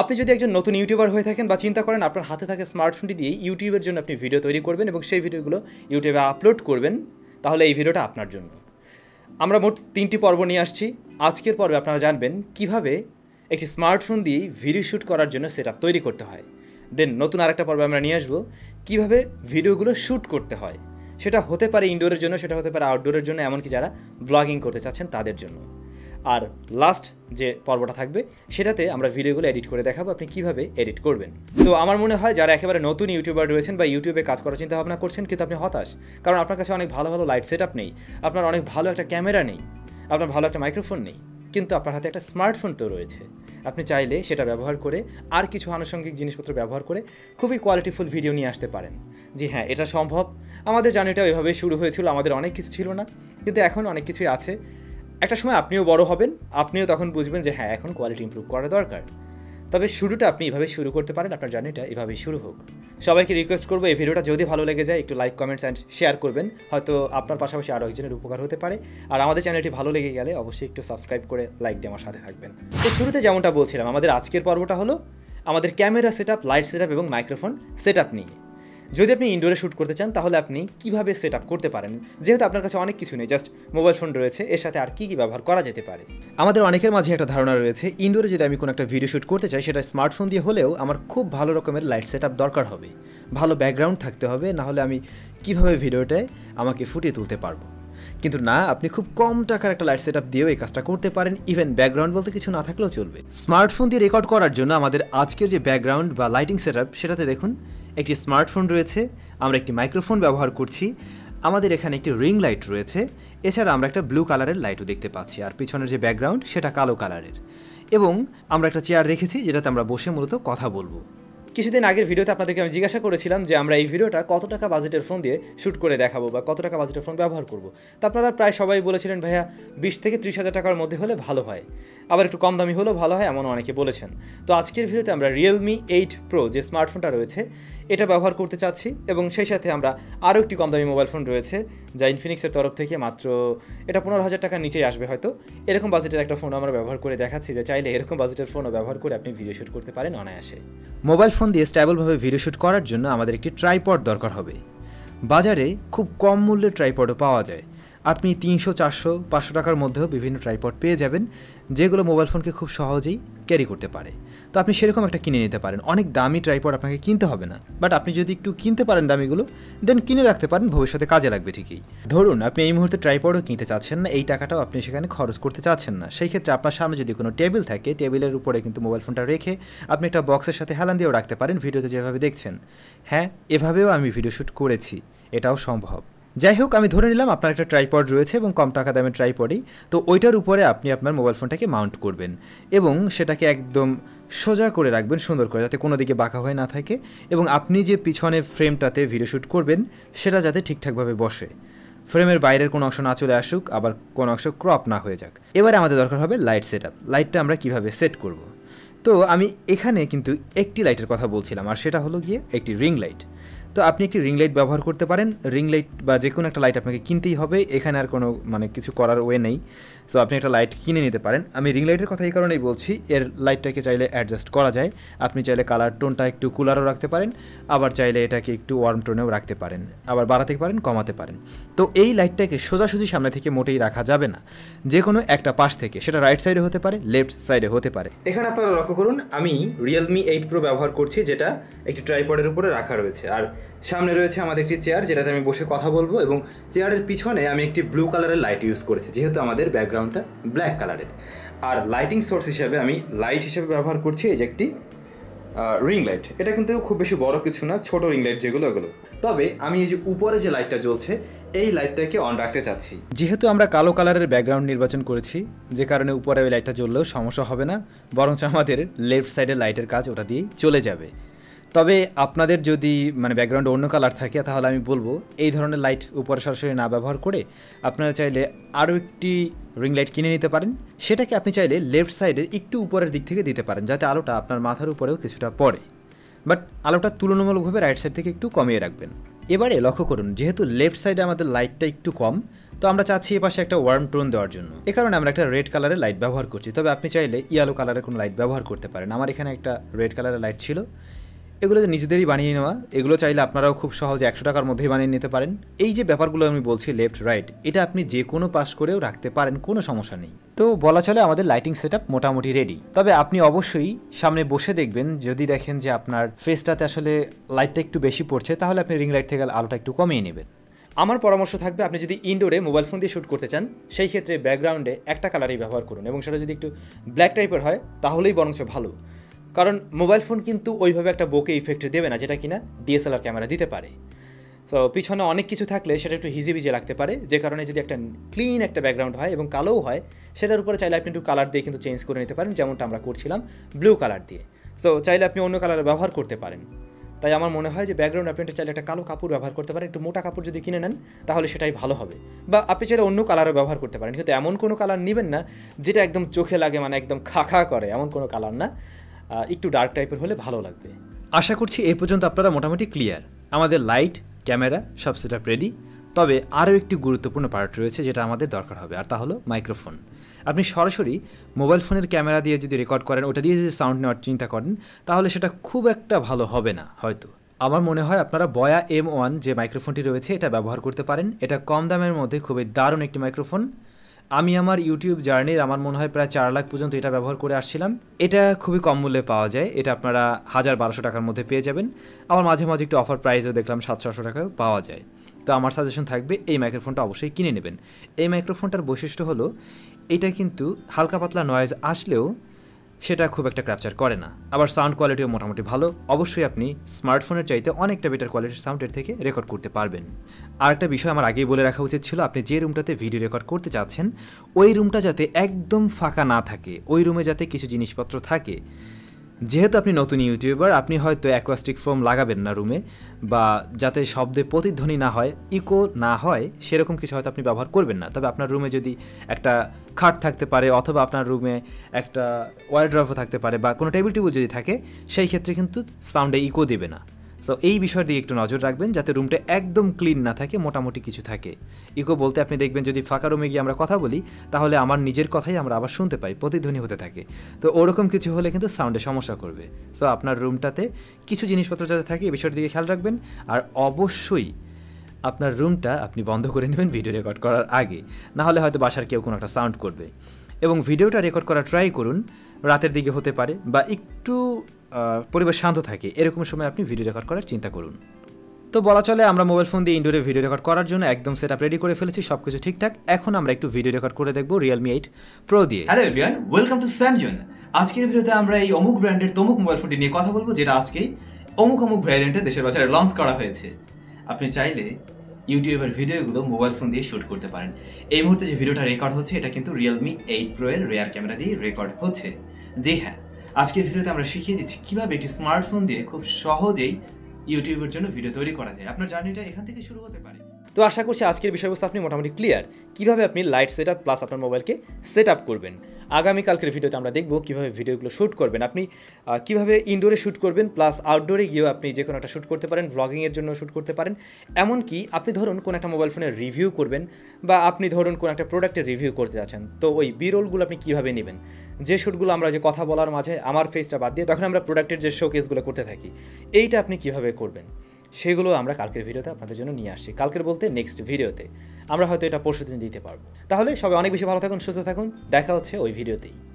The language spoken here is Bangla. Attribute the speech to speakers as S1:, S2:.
S1: আপনি যদি একজন নতুন ইউটিউবার হয়ে থাকেন বা চিন্তা করেন আপনার হাতে থাকে স্মার্টফোনটি দিয়ে ইউটিউবের জন্য আপনি ভিডিও তৈরি করবেন এবং সেই ভিডিওগুলো ইউটিউবে আপলোড করবেন তাহলে এই ভিডিওটা আপনার জন্য আমরা মোট তিনটি পর্ব নিয়ে আসছি আজকের পর্বে আপনারা জানবেন কিভাবে একটি স্মার্টফোন দিয়ে ভিডিও শ্যুট করার জন্য সেট তৈরি করতে হয় দেন নতুন আরেকটা পর্বে আমরা নিয়ে আসবো কীভাবে ভিডিওগুলো শ্যুট করতে হয় সেটা হতে পারে ইনডোরের জন্য সেটা হতে পারে আউটডোরের জন্য এমনকি যারা ব্লগিং করতে চাচ্ছেন তাদের জন্য আর লাস্ট যে পর্বটা থাকবে সেটাতে আমরা ভিডিওগুলো এডিট করে দেখাবো আপনি কিভাবে এডিট করবেন তো আমার মনে হয় যারা একেবারে নতুন ইউটিউবার রয়েছেন বা ইউটিউবে কাজ করার চিন্তা ভাবনা করছেন কিন্তু আপনি হতাশ কারণ আপনার কাছে অনেক ভালো ভালো লাইট সেট নেই আপনার অনেক ভালো একটা ক্যামেরা নেই আপনার ভালো একটা মাইক্রোফোন নেই কিন্তু আপনার হাতে একটা স্মার্টফোন তো রয়েছে আপনি চাইলে সেটা ব্যবহার করে আর কিছু আনুষঙ্গিক জিনিসপত্র ব্যবহার করে খুবই কোয়ালিটিফুল ভিডিও নিয়ে আসতে পারেন জি হ্যাঁ এটা সম্ভব আমাদের জার্নিটাও এভাবেই শুরু হয়েছিল আমাদের অনেক কিছু ছিল না কিন্তু এখন অনেক কিছুই আছে একটা সময় আপনিও বড় হবেন আপনিও তখন বুঝবেন যে হ্যাঁ এখন কোয়ালিটি ইম্প্রুভ করা দরকার তবে শুরুটা আপনি এভাবে শুরু করতে পারেন আপনার জার্নিটা এভাবেই শুরু হোক সবাইকে রিকোয়েস্ট করবো এই ভিডিওটা যদি ভালো লেগে যায় একটু লাইক কমেন্টস অ্যান্ড শেয়ার করবেন হয়তো আপনার পাশাপাশি আরও একজনের উপকার হতে পারে আর আমাদের চ্যানেলটি ভালো লেগে গেলে অবশ্যই একটু সাবস্ক্রাইব করে লাইক দিয়ে আমার সাথে থাকবেন তো শুরুতে যেমনটা বলছিলাম আমাদের আজকের পর্বটা হলো আমাদের camera set up light set up এবং মাইক্রোফোন সেট আপ নিয়ে যদি আপনি ইনডোরে শ্যুট করতে চান তাহলে আপনি কিভাবে সেট করতে পারেন যেহেতু আপনার কাছে অনেক কিছু নেই জাস্ট মোবাইল ফোন রয়েছে এর সাথে আর কি কি ব্যবহার করা যেতে পারে আমাদের অনেকের মাঝে একটা ধারণা রয়েছে ইনডোরে যদি আমি কোনো একটা ভিডিও শ্যুট করতে চাই সেটা স্মার্টফোন দিয়ে হলেও আমার খুব ভালো রকমের লাইট সেট দরকার হবে ভালো ব্যাকগ্রাউন্ড থাকতে হবে নাহলে আমি কিভাবে ভিডিওটায় আমাকে ফুটিয়ে তুলতে পারবো কিন্তু না আপনি খুব কম টাকার একটা লাইট সেট আপ দিয়েও এই কাজটা করতে পারেন ইভেন ব্যাকগ্রাউন্ড বলতে কিছু না থাকলেও চলবে স্মার্টফোন দিয়ে রেকর্ড করার জন্য আমাদের আজকের যে ব্যাকগ্রাউন্ড বা লাইটিং সেট সেটাতে দেখুন একটি স্মার্টফোন রয়েছে আমরা একটি মাইক্রোফোন ব্যবহার করছি আমাদের এখানে একটি রিং লাইট রয়েছে এছাড়া আমরা একটা ব্লু কালারের লাইটও দেখতে পাচ্ছি আর পিছনের যে ব্যাকগ্রাউন্ড সেটা কালো কালারের এবং আমরা একটা চেয়ার রেখেছি যেটাতে আমরা বসে মূলত কথা বলবো কিছুদিন আগের ভিডিওতে আপনাদেরকে আমি জিজ্ঞাসা করেছিলাম যে আমরা এই ভিডিওটা কত টাকা বাজেটের ফোন দিয়ে শ্যুট করে দেখাবো বা কত টাকা বাজেটের ফোন ব্যবহার করব তা আপনারা প্রায় সবাই বলেছিলেন ভাইয়া বিশ থেকে ত্রিশ হাজার টাকার মধ্যে হলে ভালো হয় আবার একটু কম দামি হলেও ভালো হয় এমন অনেকে বলেছেন তো আজকের ভিডিওতে আমরা রিয়েলমি এইট প্রো যে স্মার্টফোনটা রয়েছে এটা ব্যবহার করতে চাচ্ছি এবং সেই সাথে আমরা আরও একটি কম দামি মোবাইল ফোন রয়েছে যা ইনফিনিক্সের তরফ থেকে মাত্র এটা পনেরো হাজার টাকার নিচেই আসবে হয়তো এরকম বাজেটের একটা ফোন আমরা ব্যবহার করে দেখাচ্ছি যে চাইলে এরকম বাজেটের ফোনও ব্যবহার করে আপনি ভিডিও শ্যুট করতে পারেন অনায়াসে মোবাইল ফোন দিয়ে স্ট্যাবলভাবে ভিডিও শ্যুট করার জন্য আমাদের একটি ট্রাইপড দরকার হবে বাজারে খুব কম মূল্যে ট্রাইপডও পাওয়া যায় আপনি তিনশো চারশো পাঁচশো টাকার মধ্যেও বিভিন্ন ট্রাইপড পেয়ে যাবেন যেগুলো মোবাইল ফোনকে খুব সহজেই ক্যারি করতে পারে তো আপনি সেরকম একটা কিনে নিতে পারেন অনেক দামি ট্রাইপড আপনাকে কিনতে হবে না বাট আপনি যদি একটু কিনতে পারেন দামিগুলো দেন কিনে রাখতে পারেন ভবিষ্যতে কাজে লাগবে ঠিকই ধরুন আপনি এই মুহূর্তে ট্রাইপডও কিনতে চাচ্ছেন না এই টাকাটাও আপনি সেখানে খরচ করতে চাচ্ছেন না সেই ক্ষেত্রে আপনার সামনে যদি কোনো টেবিল থাকে টেবিলের উপরে কিন্তু মোবাইল ফোনটা রেখে আপনি একটা বক্সের সাথে হেলান দিয়েও রাখতে পারেন ভিডিওতে যেভাবে দেখছেন হ্যাঁ এভাবেও আমি ভিডিও শ্যুট করেছি এটাও সম্ভব যাই হোক আমি ধরে নিলাম আপনার একটা ট্রাইপড রয়েছে এবং কম টাকা দামের ট্রাইপডই তো ওইটার উপরে আপনি আপনার মোবাইল ফোনটাকে মাউন্ট করবেন এবং সেটাকে একদম সোজা করে রাখবেন সুন্দর করে যাতে কোনো দিকে বাঁকা হয়ে না থাকে এবং আপনি যে পিছনে ফ্রেমটাতে ভিডিও শ্যুট করবেন সেটা যাতে ঠিকঠাকভাবে বসে ফ্রেমের বাইরের কোনো অংশ না চলে আসুক আবার কোনো অংশ ক্রপ না হয়ে যাক এবারে আমাদের দরকার হবে লাইট সেট আপ লাইটটা আমরা কিভাবে সেট করব। তো আমি এখানে কিন্তু একটি লাইটের কথা বলছিলাম আর সেটা হলো গিয়ে একটি রিং লাইট তো আপনি একটি রিং লাইট ব্যবহার করতে পারেন রিং লাইট বা যে কোনো একটা লাইট আপনাকে কিনতেই হবে এখানে আর কোনো মানে কিছু করার ওয়ে নেই সো আপনি একটা লাইট কিনে নিতে পারেন আমি রিং লাইটের কথা এই কারণেই বলছি এর লাইটটাকে চাইলে অ্যাডজাস্ট করা যায় আপনি চাইলে কালার টোনটা একটু কুলারও রাখতে পারেন আবার চাইলে এটাকে একটু ওয়ার্ম টোনেও রাখতে পারেন আবার বাড়াতে পারেন কমাতে পারেন তো এই লাইটটাকে সোজাসুজি সামনে থেকে মোটেই রাখা যাবে না যে কোনো একটা পাশ থেকে সেটা রাইট সাইডে হতে পারে লেফট সাইডে হতে পারে এখানে আপনারা লক্ষ্য করুন আমি রিয়েলমি এইট প্রো ব্যবহার করছি যেটা একটি ট্রাইপডের উপরে রাখা রয়েছে আর সামনে রয়েছে আমাদের একটি চেয়ার যেটাতে আমি বসে কথা বলবো এবং চেয়ারের পিছনে আমি একটি ব্লু কালারের লাইট ইউজ করেছি যেহেতু আমাদের ব্যাকগ্রাউন্ডটা ব্ল্যাক কালারের আর লাইটিং সোর্স হিসাবে আমি লাইট হিসেবে ব্যবহার করছি এই যে একটি রিং লাইট এটা কিন্তু খুব বেশি বড় কিছু না ছোট রিং লাইট যেগুলো ওগুলো তবে আমি এই যে উপরে যে লাইটটা জ্বলছে এই লাইটটাকে অন রাখতে চাচ্ছি যেহেতু আমরা কালো কালারের ব্যাকগ্রাউন্ড নির্বাচন করেছি যে কারণে উপরে ওই লাইটটা জ্বললেও সমস্যা হবে না বরঞ্চ আমাদের লেফট সাইডের লাইটের কাজ ওটা দিয়েই চলে যাবে তবে আপনাদের যদি মানে ব্যাকগ্রাউন্ডে অন্য কালার থাকে তাহলে আমি বলবো এই ধরনের লাইট উপরে সরাসরি না ব্যবহার করে আপনারা চাইলে আরও একটি রিং লাইট কিনে নিতে পারেন সেটাকে আপনি চাইলে লেফট সাইডের একটু উপরের দিক থেকে দিতে পারেন যাতে আলোটা আপনার মাথার উপরেও কিছুটা পড়ে বাট আলোটা তুলনামূলকভাবে রাইট সাইড থেকে একটু কমিয়ে রাখবেন এবারে লক্ষ্য করুন যেহেতু লেফট সাইডে আমাদের লাইটটা একটু কম তো আমরা চাচ্ছি এ পাশে একটা ওয়ার্ম টোন দেওয়ার জন্য এ কারণে আমরা একটা রেড কালারের লাইট ব্যবহার করছি তবে আপনি চাইলে ইয়েলো কালারের কোনো লাইট ব্যবহার করতে পারেন আমার এখানে একটা রেড কালারের লাইট ছিল এগুলো যে নিজেদেরই বানিয়ে নেওয়া এগুলো চাইলে আপনারাও খুব সহজে একশো টাকার মধ্যেই বানিয়ে নিতে পারেন এই যে ব্যাপারগুলো আমি বলছি লেফট রাইট এটা আপনি যে কোনো পাশ করেও রাখতে পারেন কোনো সমস্যা নেই তো বলা চলে আমাদের লাইটিং সেট মোটামুটি রেডি তবে আপনি অবশ্যই সামনে বসে দেখবেন যদি দেখেন যে আপনার ফেসটাতে আসলে লাইটটা একটু বেশি পড়ছে তাহলে আপনি রিং লাইট থেকে আলোটা একটু কমিয়ে নেবেন আমার পরামর্শ থাকবে আপনি যদি ইনডোরে মোবাইল ফোন দিয়ে শ্যুট করতে চান সেই ক্ষেত্রে ব্যাকগ্রাউন্ডে একটা কালারই ব্যবহার করুন এবং সেটা যদি একটু ব্ল্যাক টাইপের হয় তাহলেই বরঞ্চ ভালো কারণ মোবাইল ফোন কিন্তু ওইভাবে একটা বোকে ইফেক্ট দেবে না যেটা কিনা ডিএসএলআর ক্যামেরা দিতে পারে তো পিছনে অনেক কিছু থাকলে সেটা একটু ভিজে লাগতে পারে যে কারণে যদি একটা ক্লিন একটা ব্যাকগ্রাউন্ড হয় এবং কালোও হয় সেটার উপরে চাইলে আপনি একটু কালার দিয়ে কিন্তু চেঞ্জ করে নিতে পারেন যেমনটা আমরা করছিলাম ব্লু কালার দিয়ে সো চাইলে আপনি অন্য কালার ব্যবহার করতে পারেন তাই আমার মনে হয় যে ব্যাকগ্রাউন্ড আপনি চাইলে একটা কালো কাপড় ব্যবহার করতে পারেন একটু মোটা কাপড় যদি কিনে নেন তাহলে সেটাই ভালো হবে বা আপনি চাইলে অন্য কালারও ব্যবহার করতে পারেন কিন্তু এমন কোনো কালার নেবেন না যেটা একদম চোখে লাগে মানে একদম খা করে এমন কোনো কালার না একটু ডার্ক টাইপের হলে ভালো লাগবে আশা করছি এই পর্যন্ত আপনারা মোটামুটি ক্লিয়ার আমাদের লাইট ক্যামেরা সব সেটআপ রেডি তবে আরও একটি গুরুত্বপূর্ণ পার্ট রয়েছে যেটা আমাদের দরকার হবে আর তা হলো মাইক্রোফোন আপনি সরাসরি মোবাইল ফোনের ক্যামেরা দিয়ে যদি রেকর্ড করেন ওটা দিয়ে যদি সাউন্ড নেওয়ার চিন্তা করেন তাহলে সেটা খুব একটা ভালো হবে না হয়তো আমার মনে হয় আপনারা বয়া এম ওয়ান যে মাইক্রোফোনটি রয়েছে এটা ব্যবহার করতে পারেন এটা কম দামের মধ্যে খুবই দারুণ একটি মাইক্রোফোন আমি আমার ইউটিউব জার্নির আমার মনে হয় প্রায় চার লাখ পর্যন্ত এটা ব্যবহার করে আসছিলাম এটা খুবই কম মূল্যে পাওয়া যায় এটা আপনারা হাজার বারোশো টাকার মধ্যে পেয়ে যাবেন আবার মাঝে মাঝে একটু অফার প্রাইসও দেখলাম সাতশো আটশো টাকাও পাওয়া যায় তো আমার সাজেশন থাকবে এই মাইক্রোফোনটা অবশ্যই কিনে নেবেন এই মাইক্রোফোনটার বৈশিষ্ট্য হলো এটা কিন্তু হালকা পাতলা নয়েজ আসলেও সেটা খুব একটা ক্যাপচার করে না আবার সাউন্ড কোয়ালিটিও মোটামুটি ভালো অবশ্যই আপনি স্মার্টফোনের চাইতে অনেকটা বেটার কোয়ালিটির সাউন্ডের থেকে রেকর্ড করতে পারবেন আর একটা বিষয় আমার আগেই বলে রাখা উচিত ছিল আপনি যে রুমটাতে ভিডিও রেকর্ড করতে চাচ্ছেন ওই রুমটা যাতে একদম ফাঁকা না থাকে ওই রুমে যাতে কিছু জিনিসপত্র থাকে যেহেতু আপনি নতুন ইউটিউবার আপনি হয়তো অ্যাকোয়াস্টিক ফোম লাগাবেন না রুমে বা যাতে শব্দে প্রতিধ্বনি না হয় ইকো না হয় সেরকম কিছু হয়তো আপনি ব্যবহার করবেন না তবে আপনার রুমে যদি একটা খাট থাকতে পারে অথবা আপনার রুমে একটা ওয়ারড্রফও থাকতে পারে বা কোনো টেবিল টেবিল যদি থাকে সেই ক্ষেত্রে কিন্তু সাউন্ডে ইকো দেবে না সো এই বিষয়ের দিকে একটু নজর রাখবেন যাতে রুমটা একদম ক্লিন না থাকে মোটামুটি কিছু থাকে ইকো বলতে আপনি দেখবেন যদি ফাঁকা রুমে গিয়ে আমরা কথা বলি তাহলে আমার নিজের কথাই আমরা আবার শুনতে পাই প্রতিধ্বনি হতে থাকে তো ওরকম কিছু হলে কিন্তু সাউন্ডে সমস্যা করবে সো আপনার রুমটাতে কিছু জিনিসপত্র যাতে থাকে এই বিষয়ের দিকে খেয়াল রাখবেন আর অবশ্যই আপনার রুমটা আপনি বন্ধ করে নেবেন ভিডিও রেকর্ড করার আগে না হলে হয়তো বাসার কেউ কোনো একটা সাউন্ড করবে এবং ভিডিওটা রেকর্ড করা ট্রাই করুন রাতের দিকে হতে পারে বা একটু পরিবেশ শান্ত থাকে এরকম সময় আপনি ভিডিও রেকর্ড করার চিন্তা করুন তো বলা চলে আমরা মোবাইল ফোন দিয়ে ইনডোরে ভিডিও রেকর্ড করার জন্য একদম সেট রেডি করে ফেলেছি সব কিছু ঠিকঠাক এখন আমরা একটু ভিডিও রেকর্ড করে দেখবো রিয়েলমি এইট প্রো দিয়ে হ্যালো এভরিওয়ান ওয়েলকাম টু স্যামজন আজকের ভিডিওতে আমরা এই অমুক ব্র্যান্ডের তমুক মোবাইল ফোনটি নিয়ে কথা বলবো যেটা আজকে অমুক অমুক ভ্যারিয়েন্টে দেশের বাজারে লঞ্চ করা হয়েছে আপনি চাইলে ইউটিউবের ভিডিওগুলো মোবাইল ফোন দিয়ে শ্যুট করতে পারেন এই মুহূর্তে যে ভিডিওটা রেকর্ড হচ্ছে এটা কিন্তু রিয়েলমি এইট প্রো এর রেয়ার ক্যামেরা দিয়ে রেকর্ড হচ্ছে জি হ্যাঁ আজকের ভিডিওতে আমরা শিখিয়ে দিচ্ছি কিভাবে একটি স্মার্টফোন দিয়ে খুব সহজেই ইউটিউবের জন্য ভিডিও তৈরি করা যায় আপনার জার্নিটা এখান থেকে শুরু হতে পারে তো আশা করছি আজকের বিষয়বস্তু আপনি মোটামুটি ক্লিয়ার কিভাবে আপনি লাইট সেট আপ প্লাস আপনার মোবাইলকে সেট আপ করবেন আগামীকালকের ভিডিওতে আমরা দেখব কীভাবে ভিডিওগুলো শ্যুট করবেন আপনি কিভাবে ইনডোরে শ্যুট করবেন প্লাস আউটডোরে গিয়েও আপনি যে কোনো একটা শ্যুট করতে পারেন ব্লগিংয়ের জন্য শ্যুট করতে পারেন এমনকি আপনি ধরুন কোনো একটা মোবাইল ফোনের রিভিউ করবেন বা আপনি ধরুন কোনো একটা প্রোডাক্টের রিভিউ করতে যাচ্ছেন তো ওই বিরোলগুলো আপনি কীভাবে নেবেন যে শ্যুটগুলো আমরা যে কথা বলার মাঝে আমার ফেসটা বাদ দিয়ে তখন আমরা প্রোডাক্টের যে শোকেসগুলো করতে থাকি এইটা আপনি কীভাবে করবেন সেগুলো আমরা কালকের ভিডিওতে আপনাদের জন্য নিয়ে আসছি কালকের বলতে নেক্সট ভিডিওতে আমরা হয়তো এটা পরশু দিন দিতে পারবো তাহলে সবাই অনেক বেশি ভালো থাকুন সুস্থ থাকুন দেখা হচ্ছে ওই ভিডিওতেই